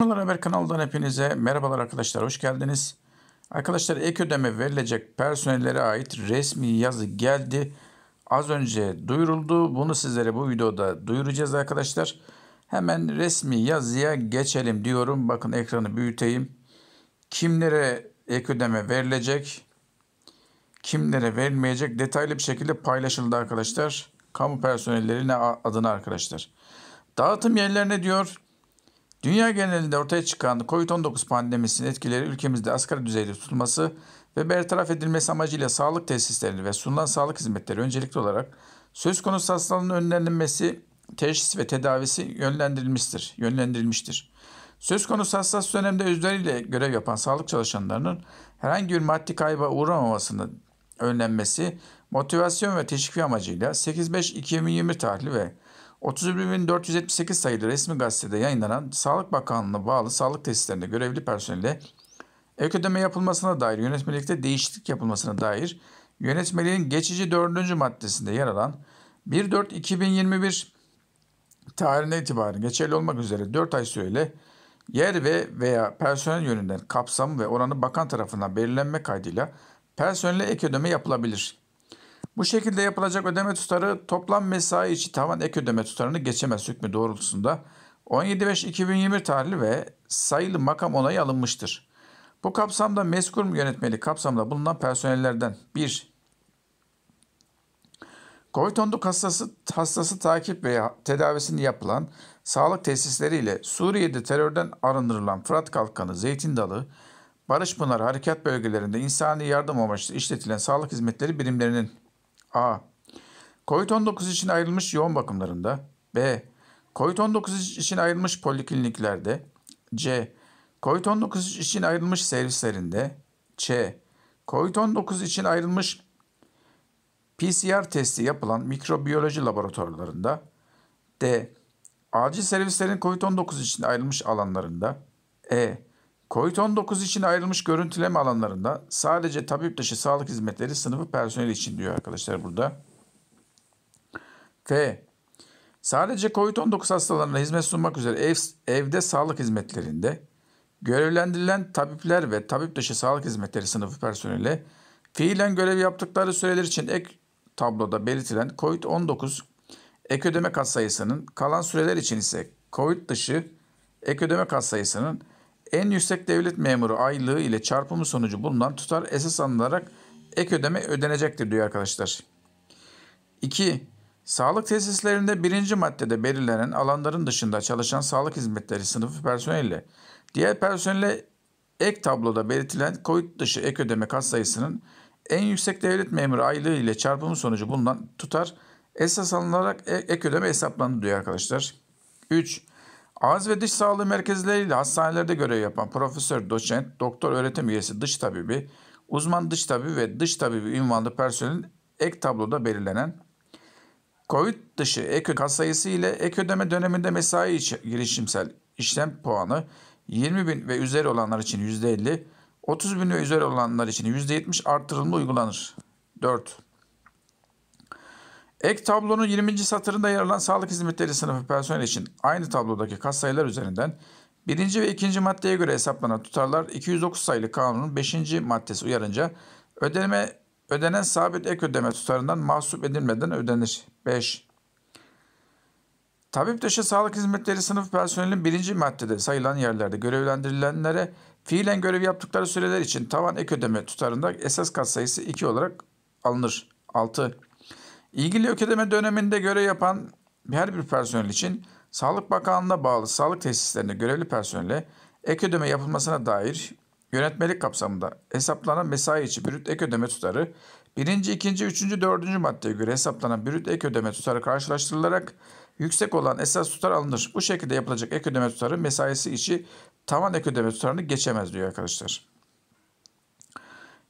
Kanal Haber kanalından hepinize merhabalar arkadaşlar hoş geldiniz. Arkadaşlar ek ödeme verilecek personellere ait resmi yazı geldi. Az önce duyuruldu. Bunu sizlere bu videoda duyuracağız arkadaşlar. Hemen resmi yazıya geçelim diyorum. Bakın ekranı büyüteyim. Kimlere ek ödeme verilecek? Kimlere verilmeyecek? Detaylı bir şekilde paylaşıldı arkadaşlar. Kamu personellerine adına arkadaşlar. Dağıtım yerlerine diyor Dünya genelinde ortaya çıkan COVID-19 pandemisinin etkileri ülkemizde asgari düzeyde tutulması ve bertaraf edilmesi amacıyla sağlık tesislerini ve sunulan sağlık hizmetleri öncelikli olarak söz konusu hastalığın önlenilmesi, teşhis ve tedavisi yönlendirilmiştir. yönlendirilmiştir. Söz konusu hassas dönemde özleriyle görev yapan sağlık çalışanlarının herhangi bir maddi kayba uğramamasının önlenmesi, motivasyon ve teşvik amacıyla 8-5-2020 tarihli ve 31.478 sayılı resmi gazetede yayınlanan Sağlık Bakanlığı'na bağlı sağlık tesislerinde görevli personele ek ödeme yapılmasına dair yönetmelikte değişiklik yapılmasına dair yönetmeliğin geçici 4. maddesinde yer alan 1.4.2021 tarihine itibaren geçerli olmak üzere 4 ay süreyle yer ve veya personel yönünden kapsam ve oranı bakan tarafından belirlenme kaydıyla personele ek ödeme yapılabilir.'' Bu şekilde yapılacak ödeme tutarı toplam mesai içi tavan ek ödeme tutarını geçemez hükmü doğrultusunda 17.5.2020 tarihli ve sayılı makam onayı alınmıştır. Bu kapsamda meskur yönetmeli kapsamda bulunan personellerden 1. Covid-19 hastası, hastası takip veya tedavisini yapılan sağlık tesisleriyle Suriye'de terörden arındırılan Fırat Kalkanı, Zeytin Dalı, Barış Pınar harekat bölgelerinde insani yardım amaçlı işletilen sağlık hizmetleri birimlerinin A. Covid-19 için ayrılmış yoğun bakımlarında. B. Covid-19 için ayrılmış polikliniklerde. C. Covid-19 için ayrılmış servislerinde. C. Covid-19 için ayrılmış PCR testi yapılan mikrobiyoloji laboratuvarlarında. D. Acil servislerin COVID-19 için ayrılmış alanlarında. E. Covid-19 için ayrılmış görüntüleme alanlarında sadece tabip dışı sağlık hizmetleri sınıfı personeli için diyor arkadaşlar burada. F. Sadece COVID-19 hastalarına hizmet sunmak üzere ev, evde sağlık hizmetlerinde görevlendirilen tabipler ve tabip dışı sağlık hizmetleri sınıfı personeli fiilen görev yaptıkları süreler için ek tabloda belirtilen COVID-19 ek ödeme katsayısının kalan süreler için ise COVID dışı ek ödeme katsayısının sayısının en yüksek devlet memuru aylığı ile çarpımı sonucu bulunan tutar esas alınarak ek ödeme ödenecektir diyor arkadaşlar. 2. Sağlık tesislerinde birinci maddede belirlenen alanların dışında çalışan sağlık hizmetleri sınıfı personeli, diğer personele ek tabloda belirtilen COVID dışı ek ödeme kat sayısının en yüksek devlet memuru aylığı ile çarpımı sonucu bulunan tutar esas alınarak ek ödeme hesaplandı diyor arkadaşlar. 3. Ağız ve diş sağlığı merkezleriyle hastanelerde görev yapan profesör, doçent, doktor öğretim üyesi, dış tabibi, uzman dış tabibi ve dış tabibi ünvanlı personelin ek tabloda belirlenen COVID dışı ek kas sayısı ile ek ödeme döneminde mesai girişimsel işlem puanı 20 bin ve üzeri olanlar için %50, 30 bin ve üzeri olanlar için %70 artırılma uygulanır. 4. Ek tablonun 20. satırında yer alan sağlık hizmetleri sınıfı personel için aynı tablodaki kas sayılar üzerinden 1. ve 2. maddeye göre hesaplanan tutarlar 209 sayılı kanunun 5. maddesi uyarınca ödeme ödenen sabit ek ödeme tutarından mahsup edilmeden ödenir. 5. Tabip dışı sağlık hizmetleri sınıf personelinin birinci maddede sayılan yerlerde görevlendirilenlere fiilen görev yaptıkları süreler için tavan ek ödeme tutarında esas kat sayısı 2 olarak alınır. 6. İlgili ödeme döneminde görev yapan her bir personel için Sağlık Bakanlığı'na bağlı sağlık tesislerinde görevli personele ek ödeme yapılmasına dair yönetmelik kapsamında hesaplanan mesai içi bürüt ek ödeme tutarı, birinci, ikinci, üçüncü, dördüncü maddeye göre hesaplanan bürüt ek ödeme tutarı karşılaştırılarak yüksek olan esas tutar alınır. Bu şekilde yapılacak ek ödeme tutarı mesaisi içi tavan ek ödeme tutarını geçemez diyor arkadaşlar.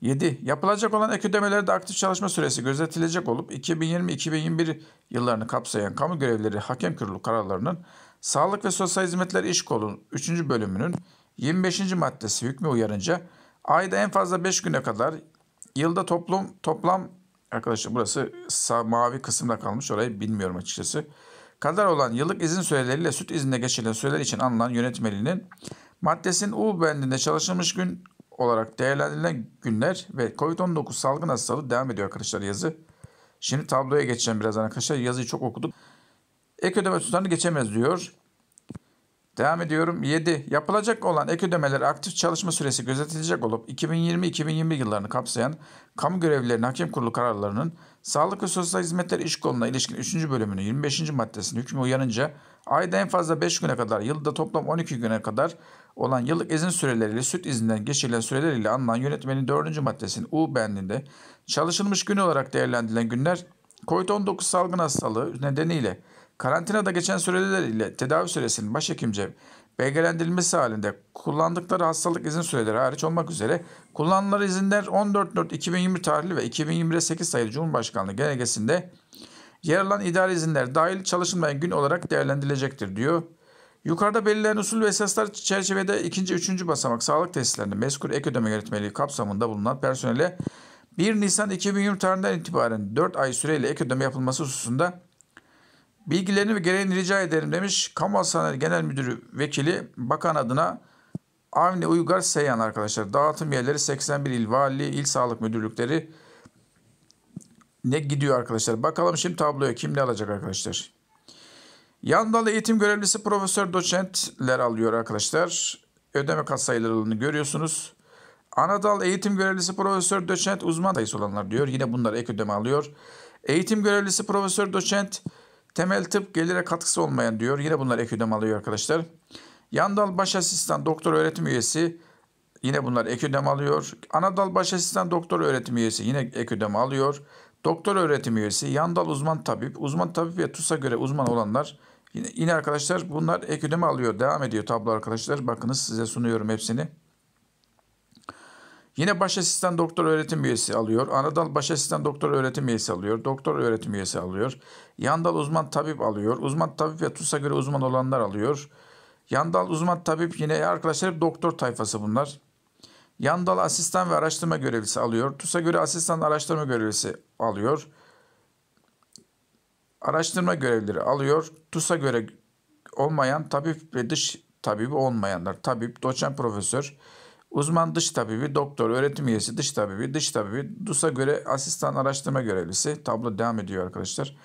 7. Yapılacak olan ek ödemelerde aktif çalışma süresi gözetilecek olup 2020-2021 yıllarını kapsayan kamu görevleri hakem kurulu kararlarının Sağlık ve Sosyal Hizmetler İş Kolu 3. bölümünün 25. maddesi hükmü uyarınca ayda en fazla 5 güne kadar yılda toplum toplam arkadaşlar burası sağ, mavi kısımda kalmış orayı bilmiyorum açıkçası. Kadar olan yıllık izin süreleriyle süt iznine geçilen süreler için anılan yönetmeliğinin maddesinin U bendinde çalışılmış gün olarak değerlendirilen günler ve COVID-19 salgın hastalığı devam ediyor arkadaşlar yazı. Şimdi tabloya geçeceğim birazdan arkadaşlar. Yazıyı çok okudum. Ek ödeme tutarını geçemez diyor. Devam ediyorum. 7. Yapılacak olan ek ödemeler aktif çalışma süresi gözetilecek olup 2020 2021 yıllarını kapsayan kamu görevlilerinin hakem kurulu kararlarının Sağlık ve Sosyal Hizmetler İş Kolu'na ilişkin 3. bölümünün 25. maddesinin hükmü uyanınca ayda en fazla 5 güne kadar, yılda toplam 12 güne kadar olan yıllık izin süreleriyle süt izinden geçirilen süreleriyle anılan yönetmenin 4. maddesinin U bendinde çalışılmış gün olarak değerlendirilen günler COVID-19 salgın hastalığı nedeniyle Karantinada geçen süreler ile tedavi süresinin başhekimce belgelendirilmesi halinde kullandıkları hastalık izin süreleri hariç olmak üzere kullanılan izinler 14.4.2020 tarihli ve 2028 sayılı Cumhurbaşkanlığı genelgesinde yer alan idari izinler dahil çalışılmayan gün olarak değerlendirilecektir diyor. Yukarıda belirlenen usul ve esaslar çerçevede ikinci, üçüncü basamak sağlık tesislerinde mezkur ek ödeme yönetmeliği kapsamında bulunan personele 1 Nisan 2020 tarihinden itibaren 4 ay süreyle ek ödeme yapılması hususunda Bilgilerini ve gereğini rica ederim demiş. Kamu Hastaneleri Genel Müdürü Vekili Bakan adına Avni Uygar Seyyan arkadaşlar. Dağıtım yerleri 81 il vali, il sağlık müdürlükleri ne gidiyor arkadaşlar. Bakalım şimdi tabloya kim ne alacak arkadaşlar. Yandalı eğitim görevlisi profesör doçentler alıyor arkadaşlar. Ödeme kat sayılarını görüyorsunuz. Anadal eğitim görevlisi profesör doçent uzman sayısı olanlar diyor. Yine bunlar ek ödeme alıyor. Eğitim görevlisi profesör doçent Temel tıp gelire katkısı olmayan diyor. Yine bunlar eküdem alıyor arkadaşlar. Yandal baş asistan doktor öğretim üyesi yine bunlar eküdem alıyor. Anadal baş asistan doktor öğretim üyesi yine eküdem alıyor. Doktor öğretim üyesi, yandal uzman tabip, uzman tabip ve TUS'a göre uzman olanlar yine, yine arkadaşlar bunlar eküdem alıyor. Devam ediyor tablo arkadaşlar. Bakınız size sunuyorum hepsini. Yine baş asistan doktor öğretim üyesi alıyor. Anadal baş asistan doktor öğretim üyesi alıyor. Doktor öğretim üyesi alıyor. Yandal uzman tabip alıyor. Uzman tabip ve TUS'a göre uzman olanlar alıyor. Yandal uzman tabip yine arkadaşlar hep doktor tayfası bunlar. Yandal asistan ve araştırma görevlisi alıyor. TUS'a göre asistan araştırma görevlisi alıyor. Araştırma görevlileri alıyor. TUS'a göre olmayan tabip ve dış tabibi olmayanlar. Tabip, doçent, profesör, Uzman dış tabibi, doktor, öğretim üyesi, dış tabibi, dış tabibi, DUS'a göre asistan araştırma görevlisi. Tablo devam ediyor arkadaşlar.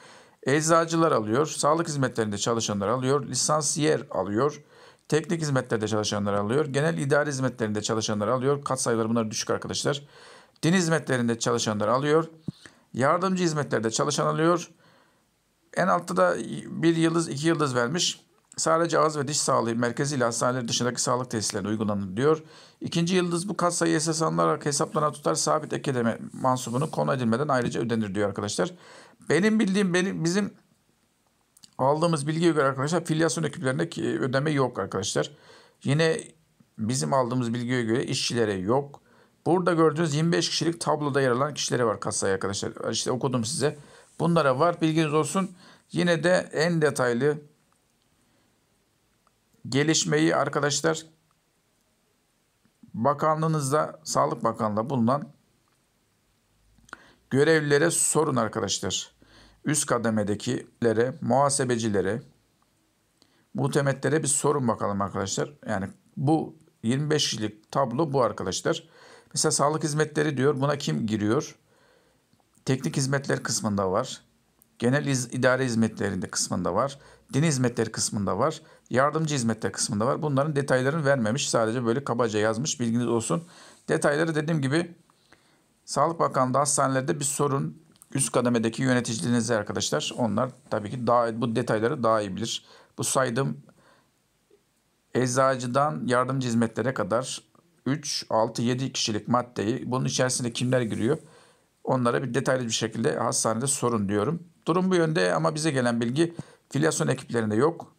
Eczacılar alıyor, sağlık hizmetlerinde çalışanlar alıyor, lisansiyer alıyor, teknik hizmetlerde çalışanlar alıyor, genel idari hizmetlerinde çalışanlar alıyor. Kat sayıları bunlar düşük arkadaşlar. Din hizmetlerinde çalışanlar alıyor. Yardımcı hizmetlerde çalışan alıyor. En altta da bir yıldız, iki yıldız vermiş sadece ağız ve diş sağlığı merkezi ile hastaneler dışındaki sağlık tesislerine uygulanır diyor. İkinci yıldız bu kat sayı esas alınarak hesaplanan tutar sabit ek ödeme mansubunun konu edilmeden ayrıca ödenir diyor arkadaşlar. Benim bildiğim benim bizim aldığımız bilgiye göre arkadaşlar filyasyon ekiplerinde ödeme yok arkadaşlar. Yine bizim aldığımız bilgiye göre işçilere yok. Burada gördüğünüz 25 kişilik tabloda yer alan kişilere var kasaya arkadaşlar. İşte okudum size. Bunlara var bilginiz olsun. Yine de en detaylı gelişmeyi arkadaşlar bakanlığınızda, Sağlık Bakanlığı'nda bulunan görevlilere sorun arkadaşlar. Üst kademedekilere, muhasebecilere, muhtemetlere bir sorun bakalım arkadaşlar. Yani bu 25 kişilik tablo bu arkadaşlar. Mesela sağlık hizmetleri diyor. Buna kim giriyor? Teknik hizmetler kısmında var. Genel iz, idare hizmetlerinde kısmında var. Din hizmetleri kısmında var. Yardımcı hizmetler kısmında var. Bunların detaylarını vermemiş. Sadece böyle kabaca yazmış. Bilginiz olsun. Detayları dediğim gibi Sağlık Bakanlığı hastanelerde bir sorun. Üst kademedeki yöneticilerinizde arkadaşlar. Onlar tabii ki daha, bu detayları daha iyi bilir. Bu saydığım eczacıdan yardımcı hizmetlere kadar 3, 6, 7 kişilik maddeyi bunun içerisinde kimler giriyor? Onlara bir detaylı bir şekilde hastanede sorun diyorum. Durum bu yönde ama bize gelen bilgi filyasyon ekiplerinde yok.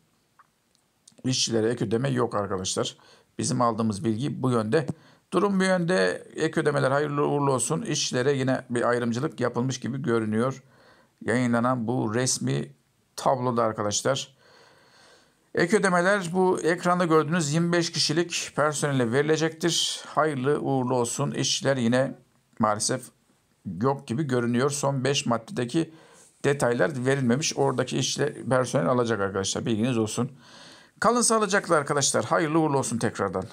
İşçilere ek ödeme yok arkadaşlar. Bizim aldığımız bilgi bu yönde. Durum bu yönde ek ödemeler hayırlı uğurlu olsun. İşçilere yine bir ayrımcılık yapılmış gibi görünüyor. Yayınlanan bu resmi tabloda arkadaşlar. Ek ödemeler bu ekranda gördüğünüz 25 kişilik personele verilecektir. Hayırlı uğurlu olsun. İşçiler yine maalesef yok gibi görünüyor. Son 5 maddedeki detaylar verilmemiş. Oradaki işle personel alacak arkadaşlar. Bilginiz olsun. Kalın sağlıcakla arkadaşlar. Hayırlı uğurlu olsun tekrardan.